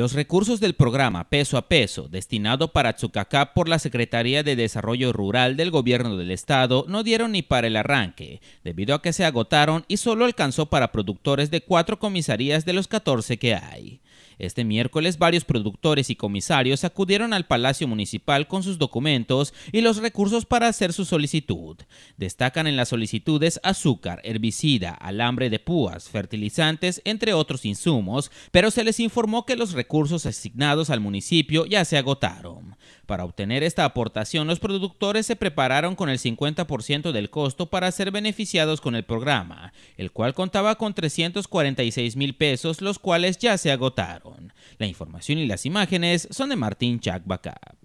Los recursos del programa Peso a Peso, destinado para Tsucacá por la Secretaría de Desarrollo Rural del Gobierno del Estado, no dieron ni para el arranque, debido a que se agotaron y solo alcanzó para productores de cuatro comisarías de los 14 que hay. Este miércoles varios productores y comisarios acudieron al Palacio Municipal con sus documentos y los recursos para hacer su solicitud. Destacan en las solicitudes azúcar, herbicida, alambre de púas, fertilizantes, entre otros insumos, pero se les informó que los recursos asignados al municipio ya se agotaron. Para obtener esta aportación, los productores se prepararon con el 50% del costo para ser beneficiados con el programa, el cual contaba con 346 mil pesos, los cuales ya se agotaron. La información y las imágenes son de Martín Chacbacá.